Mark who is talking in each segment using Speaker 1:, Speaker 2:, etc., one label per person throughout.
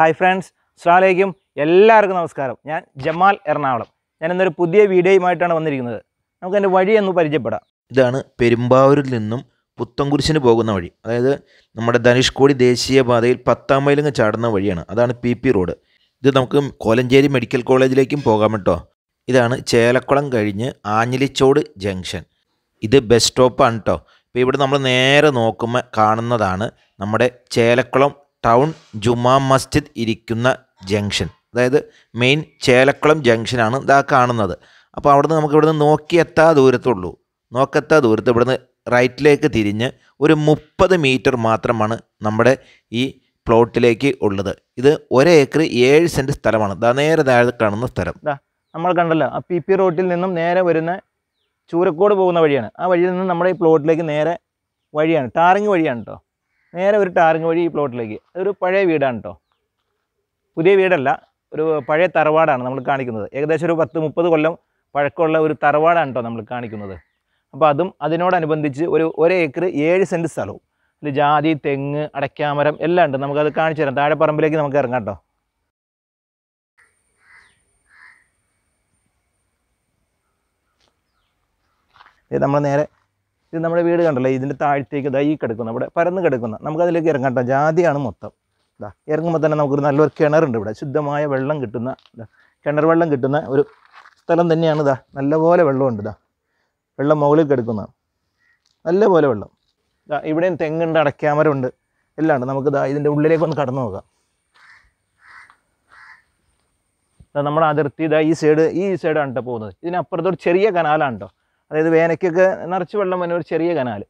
Speaker 1: hi friends സ്ലാലേക്കും എല്ലാവർക്കും നമസ്കാരം ഞാൻ ജമാൽ എറണാകുളം ഞാൻ ഇന്നൊരു പുതിയ വീഡിയോയുമായിട്ടാണ് വന്നിരിക്കുന്നത് നമുക്ക് എൻ്റെ വഴി ഒന്ന് പരിചയപ്പെടാം ഇതാണ് പെരുമ്പാവൂരിൽ നിന്നും പുത്തൻകുരിശിന് പോകുന്ന വഴി അതായത് നമ്മുടെ ധനുഷ്കോടി ദേശീയപാതയിൽ പത്താം മൈലിങ്ങ് ചാടുന്ന വഴിയാണ് അതാണ് പി പി റോഡ് ഇത് നമുക്ക് കോലഞ്ചേരി മെഡിക്കൽ കോളേജിലേക്കും പോകാം കേട്ടോ ഇതാണ് ചേലക്കുളം കഴിഞ്ഞ് ആഞ്ഞിലിച്ചോട് ജംഗ്ഷൻ ഇത് ബസ് സ്റ്റോപ്പാണ് കേട്ടോ ഇപ്പോൾ ഇവിടെ നമ്മൾ നേരെ നോക്കുമ്പോൾ കാണുന്നതാണ് നമ്മുടെ ചേലക്കുളം ടൗൺ ജുമാ മസ്ജിദ് ഇരിക്കുന്ന ജംഗ്ഷൻ അതായത് മെയിൻ ചേലക്കുളം ജംഗ്ഷനാണ് ഇതാ കാണുന്നത് അപ്പോൾ അവിടുന്ന് നമുക്ക് ഇവിടുന്ന് നോക്കിയെത്താ ദൂരത്തുള്ളൂ നോക്കെത്താ ദൂരത്ത് ഇവിടുന്ന് റൈറ്റിലേക്ക് തിരിഞ്ഞ് ഒരു മുപ്പത് മീറ്റർ മാത്രമാണ് നമ്മുടെ ഈ പ്ലോട്ടിലേക്ക് ഉള്ളത് ഇത് ഒരേക്കർ ഏഴ് സെൻറ്റ് സ്ഥലമാണ് ഇതാ നേരെ താഴെ കാണുന്ന സ്ഥലം നമ്മൾ കണ്ടല്ലോ ആ പി പി റോട്ടിൽ നിന്നും നേരെ വരുന്ന ചൂരക്കോട് പോകുന്ന വഴിയാണ് ആ വഴിയിൽ നിന്ന് നമ്മുടെ ഈ പ്ലോട്ടിലേക്ക് നേരെ വഴിയാണ് ടാറിങ് വഴിയാണ് കേട്ടോ നേരെ ഒരു ടാറിങ് വഴി ഈ പ്ലോട്ടിലേക്ക് അതൊരു പഴയ വീടാണ് കേട്ടോ പുതിയ വീടല്ല ഒരു പഴയ തറവാടാണ് നമ്മൾ കാണിക്കുന്നത് ഏകദേശം ഒരു പത്ത് മുപ്പത് കൊല്ലം പഴക്കമുള്ള ഒരു തറവാടാണ് കേട്ടോ നമ്മൾ കാണിക്കുന്നത് അപ്പോൾ അതും അതിനോടനുബന്ധിച്ച് ഒരു ഒരേ ഏക്കർ ഏഴ് സെൻറ്റ് സ്ഥലവും അതിൽ ജാതി തെങ്ങ് അടയ്ക്കാമരം എല്ലാം ഉണ്ട് നമുക്കത് കാണിച്ചു തരാം താഴെ പറമ്പിലേക്ക് നമുക്ക് ഇറങ്ങാം കേട്ടോ നമ്മൾ നേരെ ഇത് നമ്മുടെ വീട് കണ്ടല്ലോ ഇതിൻ്റെ താഴത്തേക്ക് ദൈ കിടക്കുന്ന ഇവിടെ പരന്ന് കിടക്കുന്ന നമുക്കതിലേക്ക് അതിലേക്ക് ഇറങ്ങട്ടോ ജാതിയാണ് മൊത്തം ഇതാ ഇറങ്ങുമ്പോൾ തന്നെ നമുക്കൊരു നല്ലൊരു കിണറുണ്ട് ഇവിടെ ശുദ്ധമായ വെള്ളം കിട്ടുന്ന കിണർ വെള്ളം കിട്ടുന്ന ഒരു സ്ഥലം തന്നെയാണ് ഇതാ നല്ലപോലെ വെള്ളമുണ്ട് ഇതാ വെള്ളം മുകളിൽ കിടക്കുന്ന നല്ലപോലെ വെള്ളം ഇതാ ഇവിടെയും തെങ്ങുണ്ട് അടയ്ക്കാമരമുണ്ട് എല്ലാം ഉണ്ട് നമുക്ക് ഇതാ ഇതിൻ്റെ ഉള്ളിലേക്ക് ഒന്ന് കടന്നു നോക്കാം നമ്മുടെ അതിർത്തി ഇതാ ഈ സൈഡ് ഈ സൈഡാണ് കേട്ടോ പോകുന്നത് ഇതിനപ്പുറത്തൊരു ചെറിയ കനാലാണ് കേട്ടോ അതായത് വേനയ്ക്കൊക്കെ നിറച്ച് വെള്ളം വരുന്ന ഒരു ചെറിയ കനാൽ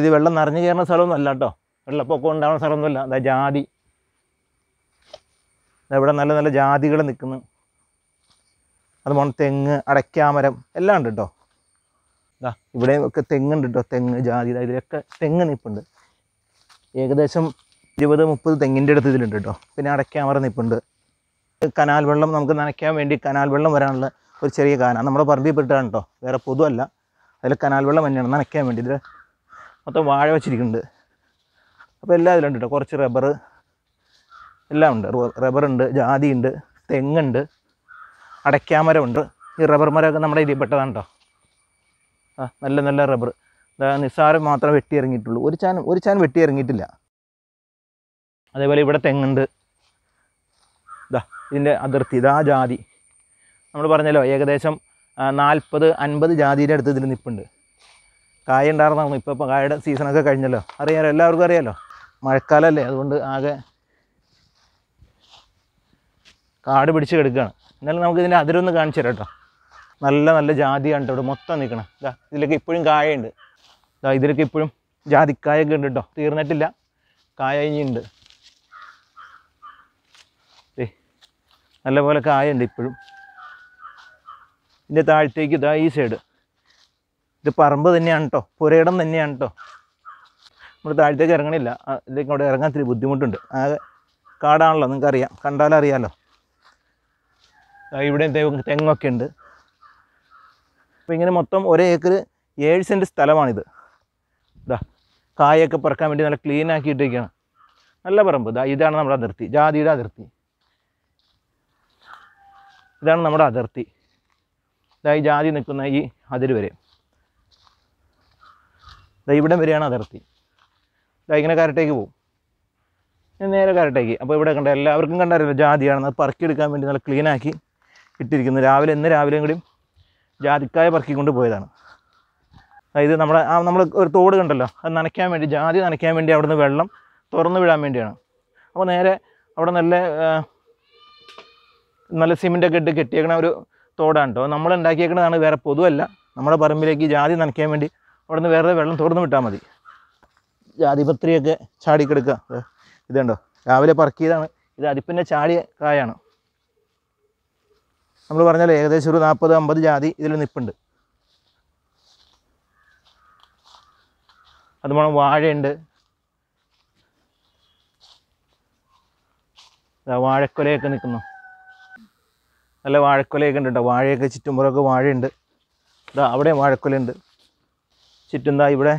Speaker 1: ഇത് വെള്ളം നിറഞ്ഞു കയറുന്ന സ്ഥലമൊന്നും അല്ല കേട്ടോ വെള്ളപ്പൊക്കം ഉണ്ടാവുന്ന സ്ഥലമൊന്നുമല്ല അതാ ജാതി ഇവിടെ നല്ല നല്ല ജാതികൾ നിൽക്കുന്നു അതുപോലെ തെങ്ങ് അടയ്ക്കാമരം എല്ലാം ഉണ്ട് കേട്ടോ ഇതാ ഇവിടെയും ഒക്കെ തെങ്ങുണ്ട് കേട്ടോ തെങ്ങ് ജാതി ഇതിലൊക്കെ തെങ്ങ് നിൽപ്പുണ്ട് ഏകദേശം ഇരുപത് മുപ്പത് തെങ്ങിൻ്റെ അടുത്ത് ഇതിലുണ്ട് കേട്ടോ പിന്നെ അടയ്ക്കാമറ നിൽപ്പുണ്ട് കനാൽ വെള്ളം നമുക്ക് നനയ്ക്കാൻ വേണ്ടി കനാൽ വെള്ളം വരാനുള്ള ഒരു ചെറിയ കാന നമ്മുടെ പറമ്പിൽപ്പെട്ടാണ് കേട്ടോ വേറെ പൊതുവല്ല അതിൽ കനാൽ വെള്ളം തന്നെയാണ് നനയ്ക്കാൻ വേണ്ടി ഇതിൽ മൊത്തം വാഴ വെച്ചിരിക്കുന്നുണ്ട് അപ്പോൾ എല്ലാം ഇതിലുണ്ട് കേട്ടോ കുറച്ച് റബ്ബർ എല്ലാം ഉണ്ട് റബ്ബറുണ്ട് ഉണ്ട് തെങ്ങുണ്ട് അടയ്ക്കാമരമുണ്ട് ഈ റബ്ബർ മരമൊക്കെ നമ്മുടെ ഇതിൽ പെട്ടതാണ് കേട്ടോ ആ നല്ല നല്ല റബ്ബർ നിസ്സാരം മാത്രം വെട്ടി ഇറങ്ങിയിട്ടുള്ളൂ ഒരു ചാൻ ഒരു ചാൻ വെട്ടി ഇറങ്ങിയിട്ടില്ല അതേപോലെ ഇവിടെ തെങ്ങുണ്ട് ഇതാ ഇതിൻ്റെ അതിർത്തി ഇതാ ജാതി നമ്മൾ പറഞ്ഞല്ലോ ഏകദേശം നാൽപ്പത് അൻപത് ജാതിയുടെ അടുത്ത് ഇതിൽ നിൽപ്പുണ്ട് കായ ഉണ്ടായിരുന്നു ഇപ്പോൾ ഇപ്പോൾ കായയുടെ സീസണൊക്കെ കഴിഞ്ഞല്ലോ അറിയാമല്ലോ എല്ലാവർക്കും അറിയാമല്ലോ മഴക്കാലമല്ലേ അതുകൊണ്ട് ആകെ കാട് പിടിച്ച് കിടക്കുകയാണ് എന്നാലും നമുക്ക് ഇതിൻ്റെ അതിരൊന്ന് കാണിച്ചു തരാം കേട്ടോ നല്ല നല്ല ജാതിയാണ് ഇവിടെ മൊത്തം നിൽക്കണം ഇതാ ഇതിലൊക്കെ ഇപ്പോഴും കായയുണ്ട് ഇതാ ഇതിലൊക്കെ ഇപ്പോഴും ജാതിക്കായൊക്കെ ഉണ്ട് കേട്ടോ തീർന്നിട്ടില്ല കായ ഇനിയുണ്ട് നല്ല പോലെ ഉണ്ട് ഇപ്പോഴും ഇതിൻ്റെ താഴത്തേക്ക് ഇതാ ഈ സൈഡ് ഇത് പറമ്പ് തന്നെയാണ് കേട്ടോ പുരയിടം തന്നെയാണ് കേട്ടോ നമ്മൾ താഴത്തേക്ക് ഇറങ്ങണില്ല ഇതിലേക്ക് അവിടെ ഇറങ്ങാൻ ഇത്തിരി ബുദ്ധിമുട്ടുണ്ട് ആ കാടാണല്ലോ നിങ്ങൾക്കറിയാം കണ്ടാലറിയാമല്ലോ ഇവിടെ തെങ്ങൊക്കെ ഉണ്ട് അപ്പോൾ ഇങ്ങനെ മൊത്തം ഒരേ ഏക്കർ ഏഴ് സെൻറ്റ് സ്ഥലമാണിത് ഇതാ കായൊക്കെ പറക്കാൻ വേണ്ടി നല്ല ക്ലീൻ ആക്കിയിട്ടേക്കാണ് നല്ല പറമ്പ് ഇതാ ഇതാണ് നമ്മുടെ അതിർത്തി ജാതിയുടെ അതിർത്തി ഇതാണ് നമ്മുടെ അതിർത്തി ഈ ജാതി നിൽക്കുന്ന ഈ അതിർ വരെ ഇവിടം വരെയാണ് അതിർത്തി ഇങ്ങനെ കരട്ടേക്ക് പോകും നേരെ കരട്ടേക്ക് അപ്പോൾ ഇവിടെ കണ്ട എല്ലാവർക്കും കണ്ടറിയില്ല ജാതിയാണെന്ന് അത് പറക്കിയെടുക്കാൻ വേണ്ടി നല്ല ക്ലീനാക്കി ഇട്ടിരിക്കുന്നു രാവിലെ ഇന്ന് രാവിലെ കൂടി ജാതിക്കായ പറക്കിക്കൊണ്ട് പോയതാണ് അതായത് നമ്മുടെ ആ നമ്മൾ ഒരു തോട് കണ്ടല്ലോ അത് നനയ്ക്കാൻ വേണ്ടി ജാതി നനയ്ക്കാൻ വേണ്ടി അവിടുന്ന് വെള്ളം തുറന്നു വിടാൻ വേണ്ടിയാണ് അപ്പോൾ നേരെ അവിടെ നല്ല നല്ല സിമെൻ്റൊക്കെ ഇട്ട് കെട്ടിയേക്കണ ഒരു തോടാണ് കേട്ടോ നമ്മൾ ഉണ്ടാക്കിയേക്കുന്നതാണ് വേറെ പൊതുവല്ല നമ്മുടെ പറമ്പിലേക്ക് ജാതി നനയ്ക്കാൻ വേണ്ടി അവിടെ നിന്ന് വേറെ വെള്ളം തുറന്നു വിട്ടാൽ മതി ജാതിപത്രിയൊക്കെ ചാടിക്കെടുക്കുക ഇതുണ്ടോ രാവിലെ പറക്കിയതാണ് ഇത് അതിപ്പിൻ്റെ ചാടിയ കായാണ് നമ്മൾ പറഞ്ഞാൽ ഏകദേശം ഒരു നാൽപ്പത് അമ്പത് ജാതി ഇതിൽ നിൽപ്പുണ്ട് അതുപോലെ വാഴയുണ്ട് വാഴക്കൊലയൊക്കെ നിൽക്കുന്നു നല്ല വാഴക്കൊലയൊക്കെ ഉണ്ട് കേട്ടോ വാഴയൊക്കെ ചുറ്റുമ്പുറമൊക്കെ വാഴയുണ്ട് ഇതാ അവിടെ വാഴക്കൊലയുണ്ട് ചുറ്റും ദാ ഇവിടെ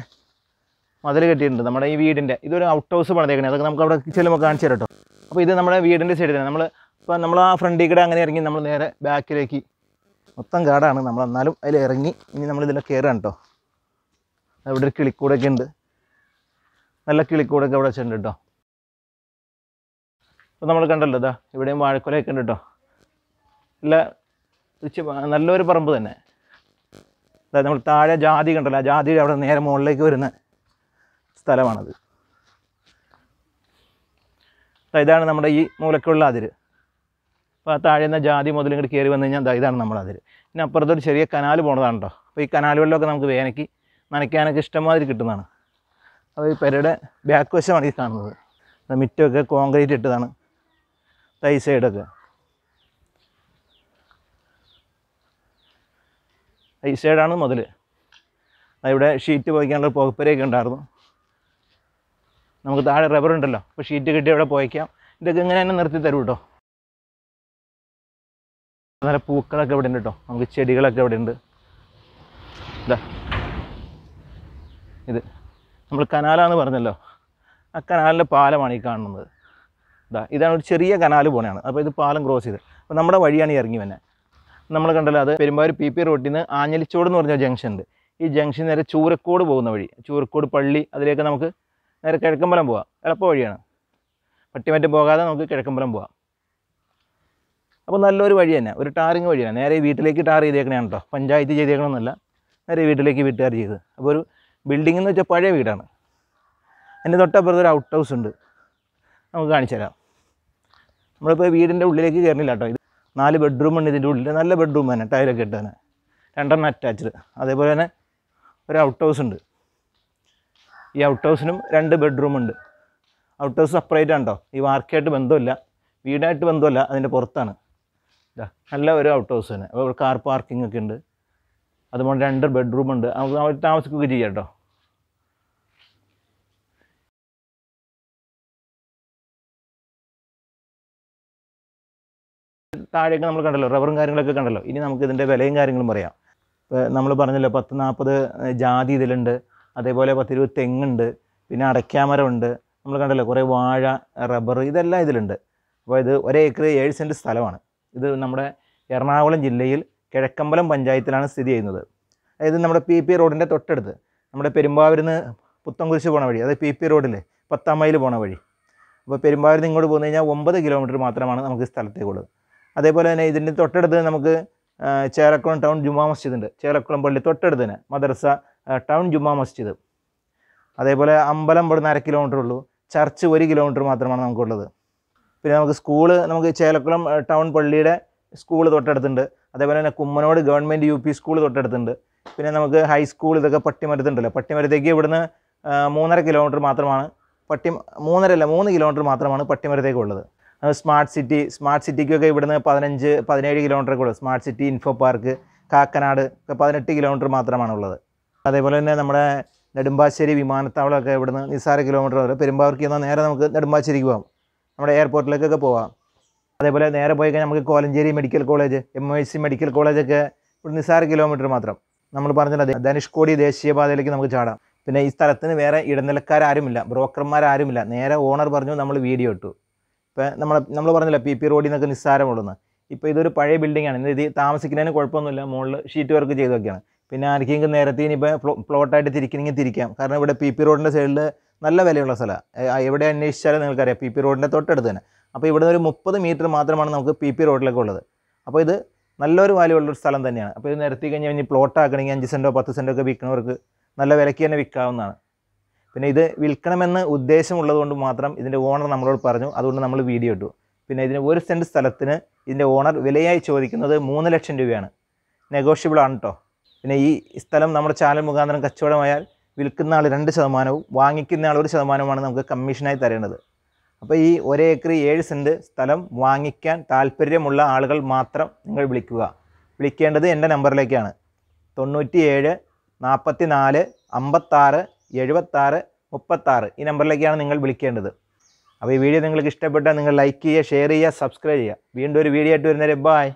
Speaker 1: മതിൽ കെട്ടിയിട്ടുണ്ട് നമ്മുടെ ഈ വീടിൻ്റെ ഇതൊരു ഔട്ട് ഹൗസ് പണിതേക്കണേ അതൊക്കെ നമുക്ക് അവിടെ ചെല്ലുമ്പോൾ കാണിച്ചു തരാം കേട്ടോ അപ്പോൾ ഇത് നമ്മുടെ വീടിൻ്റെ സൈഡിൽ തന്നെ നമ്മൾ ഇപ്പോൾ നമ്മൾ ആ ഫ്രണ്ടിൽ കൂടെ അങ്ങനെ ഇറങ്ങി നമ്മൾ നേരെ ബാക്കിലേക്ക് മൊത്തം കാടാണ് നമ്മൾ എന്നാലും അതിൽ ഇറങ്ങി ഇനി നമ്മൾ ഇതിലെ കയറാണ് കേട്ടോ അവിടെ ഒരു കിളിക്കൂടൊക്കെ ഉണ്ട് നല്ല കിളിക്കൂടൊക്കെ അവിടെ വെച്ചിട്ടുണ്ട് കേട്ടോ അപ്പോൾ നമ്മൾ കണ്ടല്ലോ ഇതാ ഇവിടെയും വാഴക്കൊലയൊക്കെ ഉണ്ട് കേട്ടോ ഉള്ള നല്ലൊരു പറമ്പ് തന്നെ അതായത് നമ്മൾ താഴെ ജാതി കണ്ടല്ലോ ആ അവിടെ നേരെ മുകളിലേക്ക് വരുന്ന സ്ഥലമാണത് ഇതാണ് നമ്മുടെ ഈ മൂലക്കുള്ള അതിര് അപ്പോൾ ആ താഴെ നിന്ന് ജാതി മുതൽ ഇങ്ങോട്ട് കയറി വന്നു കഴിഞ്ഞാൽ ഇതാണ് നമ്മുടെ അതിര് പിന്നെ അപ്പുറത്തൊരു ചെറിയ കനാൽ പോണതാണല്ലോ അപ്പോൾ ഈ കനാലുകളിലൊക്കെ നമുക്ക് വേനയ്ക്ക് നനയ്ക്കാനൊക്കെ ഇഷ്ടംമാതിരി കിട്ടുന്നതാണ് അത് ഈ പെരയുടെ ബാക്ക് വശമാണ് ഈ കാണുന്നത് മിറ്റമൊക്കെ കോൺക്രീറ്റ് ഇട്ടതാണ് തൈ സൈഡൊക്കെ ഈ സൈഡാണ് മുതൽ ഇവിടെ ഷീറ്റ് പോയിക്കാനുള്ള പുകപ്പരയൊക്കെ ഉണ്ടായിരുന്നു നമുക്ക് താഴെ റബ്ബർ ഉണ്ടല്ലോ അപ്പോൾ ഷീറ്റ് കിട്ടി അവിടെ പോയിക്കാം ഇതൊക്കെ ഇങ്ങനെ തന്നെ നിർത്തി തരും കേട്ടോ നല്ല പൂക്കളൊക്കെ ഇവിടെ ഉണ്ട് കേട്ടോ നമുക്ക് ചെടികളൊക്കെ ഇവിടെ ഉണ്ട് ഇതാ ഇത് നമ്മൾ കനാലാന്ന് പറഞ്ഞല്ലോ ആ കനാലിൻ്റെ പാലമാണ് ഈ കാണുന്നത് ഇതാ ഇതാണ് ഒരു ചെറിയ കനാൽ പോലെയാണ് അപ്പോൾ ഇത് പാലം ക്രോസ് ചെയ്ത് അപ്പോൾ നമ്മുടെ വഴിയാണ് ഇറങ്ങി വന്നെ നമ്മൾ കണ്ടല്ലോ അത് പെരുമ്പാവൂർ പി പി റോട്ടിൽ നിന്ന് ആഞ്ഞലിച്ചോട് എന്ന് പറഞ്ഞ ജംഗ്ഷൻ ഉണ്ട് ഈ ജംഗ്ഷൻ നേരെ ചൂരക്കോട് പോകുന്ന വഴി ചൂരക്കോട് പള്ളി അതിലേക്ക് നമുക്ക് നേരെ കിഴക്കമ്പലം പോവാം എളുപ്പ വഴിയാണ് പട്ടിമറ്റം പോകാതെ നമുക്ക് കിഴക്കമ്പലം പോവാം അപ്പോൾ നല്ലൊരു വഴി തന്നെ ഒരു ടാറിങ് വഴിയാണ് നേരെ വീട്ടിലേക്ക് ടാർ ചെയ്തേക്കണേ കേട്ടോ പഞ്ചായത്ത് ചെയ്തേക്കണമെന്നല്ല നേരെ വീട്ടിലേക്ക് വീട്ടുകാർ ചെയ്ത് അപ്പോൾ ഒരു ബിൽഡിംഗ് എന്ന് വെച്ചാൽ പഴയ വീടാണ് എൻ്റെ തൊട്ടപ്പുറത്തൊരു ഔട്ട് ഹൗസ് ഉണ്ട് നമുക്ക് കാണിച്ചു തരാം നമ്മളിപ്പോൾ വീടിൻ്റെ ഉള്ളിലേക്ക് കയറിയില്ല കേട്ടോ നാല് ബെഡ്റൂമുണ്ട് ഇതിൻ്റെ ഉള്ളിൽ നല്ല ബെഡ്റൂം തന്നെ ടൈലൊക്കെ ഇട്ട് തന്നെ രണ്ടെണ്ണം അറ്റാച്ച്ഡ് അതേപോലെ തന്നെ ഒരു ഔട്ട് ഹൗസ് ഉണ്ട് ഈ ഔട്ട് ഹൗസിനും രണ്ട് ബെഡ്റൂമുണ്ട് ഔട്ട് ഹൗസ് സെപ്പറേറ്റ് ആണ് കേട്ടോ ഈ വാർക്കായിട്ട് ബന്ധമില്ല വീടായിട്ട് ബന്ധമില്ല അതിൻ്റെ പുറത്താണ് നല്ല ഒരു ഔട്ട് ഹൗസ് തന്നെ അപ്പോൾ കാർ പാർക്കിംഗ് ഒക്കെ ഉണ്ട് അതുപോലെ രണ്ട് ബെഡ്റൂം ഉണ്ട് അവർ താമസിക്കുകയൊക്കെ ചെയ്യാം കേട്ടോ താഴെയൊക്കെ നമ്മൾ കണ്ടല്ലോ റബ്ബറും കാര്യങ്ങളൊക്കെ കണ്ടല്ലോ ഇനി നമുക്ക് ഇതിൻ്റെ വിലയും കാര്യങ്ങളും പറയാം നമ്മൾ പറഞ്ഞല്ലോ പത്ത് നാൽപ്പത് ജാതി ഇതിലുണ്ട് അതേപോലെ പത്തിരുപത് തെങ്ങുണ്ട് പിന്നെ അടയ്ക്കാമരമുണ്ട് നമ്മൾ കണ്ടല്ലോ കുറേ വാഴ റബ്ബർ ഇതെല്ലാം ഇതിലുണ്ട് അപ്പോൾ ഇത് ഏക്കർ ഏഴ് സെൻറ്റ് സ്ഥലമാണ് ഇത് നമ്മുടെ എറണാകുളം ജില്ലയിൽ കിഴക്കമ്പലം പഞ്ചായത്തിലാണ് സ്ഥിതി ചെയ്യുന്നത് അതായത് നമ്മുടെ പി പി റോഡിൻ്റെ തൊട്ടടുത്ത് നമ്മുടെ പെരുമ്പാവൂരിന്ന് പുത്തംകുരിശ് പോണ വഴി അതായത് പി പി റോഡിൽ പത്താം മൈൽ പോണ വഴി അപ്പോൾ പെരുമ്പാവൂരിന്ന് ഇങ്ങോട്ട് പോകുന്ന കഴിഞ്ഞാൽ ഒമ്പത് കിലോമീറ്റർ മാത്രമാണ് നമുക്ക് സ്ഥലത്തേക്കുള്ളത് അതേപോലെ തന്നെ ഇതിൻ്റെ തൊട്ടടുത്ത് നമുക്ക് ചേരക്കുളം ടൗൺ ജുമാ മസ്ജിദ് ഉണ്ട് ചേലക്കുളം പള്ളി തൊട്ടടുത്ത് തന്നെ മദർസ ടൗൺ ജുമാ മസ്ജിദ് അതേപോലെ അമ്പലം ഇവിടുന്ന് അര കിലോമീറ്റർ ഉള്ളൂ ചർച്ച് ഒരു കിലോമീറ്റർ മാത്രമാണ് നമുക്കുള്ളത് പിന്നെ നമുക്ക് സ്കൂള് നമുക്ക് ചേലക്കുളം ടൗൺ പള്ളിയുടെ സ്കൂൾ തൊട്ടടുത്തുണ്ട് അതേപോലെ തന്നെ Kummanode government U P school തൊട്ടടുത്തുണ്ട് പിന്നെ നമുക്ക് ഹൈസ്കൂൾ ഇതൊക്കെ പട്ടിമരത്തുണ്ടല്ലോ പട്ടിമരത്തേക്ക് ഇവിടുന്ന് മൂന്നര കിലോമീറ്റർ മാത്രമാണ് പട്ടി അല്ല മൂന്ന് കിലോമീറ്റർ മാത്രമാണ് പട്ടിമരത്തേക്കുള്ളത് സ്മാർട്ട് സിറ്റി സ്മാർട്ട് സിറ്റിക്കൊക്കെ ഇവിടുന്ന് പതിനഞ്ച് പതിനേഴ് കിലോമീറ്റർ കൂടും smart city Infopark Kakkanad ഒക്കെ പതിനെട്ട് കിലോമീറ്റർ മാത്രമാണ് ഉള്ളത് അതേപോലെ തന്നെ നമ്മുടെ നെടുമ്പാശ്ശേരി വിമാനത്താവളമൊക്കെ ഇവിടുന്ന് നിസ്സാര കിലോമീറ്റർ വരെ പെരുമ്പാവൂർക്ക് എന്നാൽ നേരെ നമുക്ക് നെടുമ്പാശ്ശേരിക്ക് പോകാം നമ്മുടെ എയർപോർട്ടിലേക്കൊക്കെ പോകാം അതേപോലെ നേരെ പോയി കഴിഞ്ഞാൽ നമുക്ക് Kolenchery medical college M I C medical കോളേജൊക്കെ ഇവിടെ നിസ്സാര കിലോമീറ്റർ മാത്രം നമ്മൾ പറഞ്ഞില്ല ധനുഷ്കോടി ദേശീയപാതയിലേക്ക് നമുക്ക് ചാടാം പിന്നെ ഈ സ്ഥലത്തിന് വേറെ ഇടനിലക്കാരും ഇല്ല ഇല്ല നേരെ ഓണർ പറഞ്ഞു നമ്മൾ വീഡിയോ ഇട്ടു ഇപ്പോൾ നമ്മൾ നമ്മൾ പറഞ്ഞില്ല പി പി റോഡിൽ നിന്നൊക്കെ നിസ്സാരമുള്ളതെന്ന് ഇപ്പോൾ ഇതൊരു പഴയ ബിൽഡിംഗ് ആണ് ഇത് താമസിക്കുന്നതിന് കുഴപ്പമൊന്നുമില്ല മുകളിൽ ഷീറ്റ് വർക്ക് ചെയ്തൊക്കെയാണ് പിന്നെ ആർക്കെങ്കിലും നേരത്തെ ഇനിയിപ്പോൾ പ്ലോ പ്ലോട്ടായിട്ട് തിരിക്കണമെങ്കിൽ തിരിക്കാം കാരണം ഇവിടെ പി പി റോഡിൻ്റെ സൈഡിൽ നല്ല വിലയുള്ള സ്ഥലമാണ് എവിടെ അന്വേഷിച്ചാലും നിങ്ങൾക്കറിയാം പി പി റോഡിൻ്റെ തൊട്ടടുത്ത് തന്നെ അപ്പോൾ ഇവിടെ ഒരു മുപ്പത് മീറ്റർ മാത്രമാണ് നമുക്ക് പി പി റോഡിലേക്ക് ഉള്ളത് അപ്പോൾ ഇത് നല്ലൊരു വാല്യുള്ളൊരു സ്ഥലം തന്നെയാണ് അപ്പോൾ ഇത് നിരത്തി കഴിഞ്ഞാൽ ഇനി പ്ലോട്ടാക്കണമെങ്കിൽ അഞ്ച് സെൻറ്റോ പത്ത് സെൻറ്റോ ഒക്കെ വിൽക്കുന്നവർക്ക് നല്ല വിലയ്ക്ക് തന്നെ വിൽക്കാവുന്നതാണ് പിന്നെ ഇത് വിൽക്കണമെന്ന് ഉദ്ദേശമുള്ളതുകൊണ്ട് മാത്രം ഇതിൻ്റെ ഓണർ നമ്മളോട് പറഞ്ഞു അതുകൊണ്ട് നമ്മൾ വീഡിയോ ഇട്ടു പിന്നെ ഇതിന് ഒരു സെൻറ്റ് സ്ഥലത്തിന് ഇതിൻ്റെ ഓണർ വിലയായി ചോദിക്കുന്നത് മൂന്ന് ലക്ഷം രൂപയാണ് നെഗോഷ്യബിൾ ആണ് കേട്ടോ പിന്നെ ഈ സ്ഥലം നമ്മുടെ ചാനൽ മുഖാന്തരം കച്ചവടമായാൽ വിൽക്കുന്ന ആൾ രണ്ട് ശതമാനവും വാങ്ങിക്കുന്ന ആൾ ഒരു ശതമാനവുമാണ് നമുക്ക് കമ്മീഷനായി തരേണ്ടത് അപ്പോൾ ഈ ഒരേ ഏക്കർ ഏഴ് സെൻറ്റ് സ്ഥലം വാങ്ങിക്കാൻ താല്പര്യമുള്ള ആളുകൾ മാത്രം നിങ്ങൾ വിളിക്കുക വിളിക്കേണ്ടത് എൻ്റെ നമ്പറിലേക്കാണ് തൊണ്ണൂറ്റി ഏഴ് നാൽപ്പത്തി നാല് അമ്പത്താറ് എഴുപത്താറ് മുപ്പത്താറ് ഈ നമ്പറിലേക്കാണ് നിങ്ങൾ വിളിക്കേണ്ടത് അപ്പോൾ ഈ വീഡിയോ നിങ്ങൾക്ക് ഇഷ്ടപ്പെട്ടാൽ നിങ്ങൾ ലൈക്ക് ചെയ്യുക ഷെയർ ചെയ്യുക സബ്സ്ക്രൈബ് ചെയ്യുക വീണ്ടും ഒരു വീഡിയോ ആയിട്ട് വരുന്നേരം ബായ്